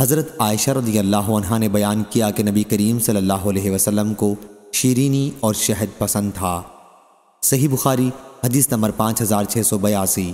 हज़रत आयशा रदी अल्लाह ने बयान किया कि नबी करीम सल्लल्लाहु अलैहि वसल्लम को शीरीनी और शहद पसंद था सही बुखारी हदीस नंबर पाँच हज़ार छः सौ बयासी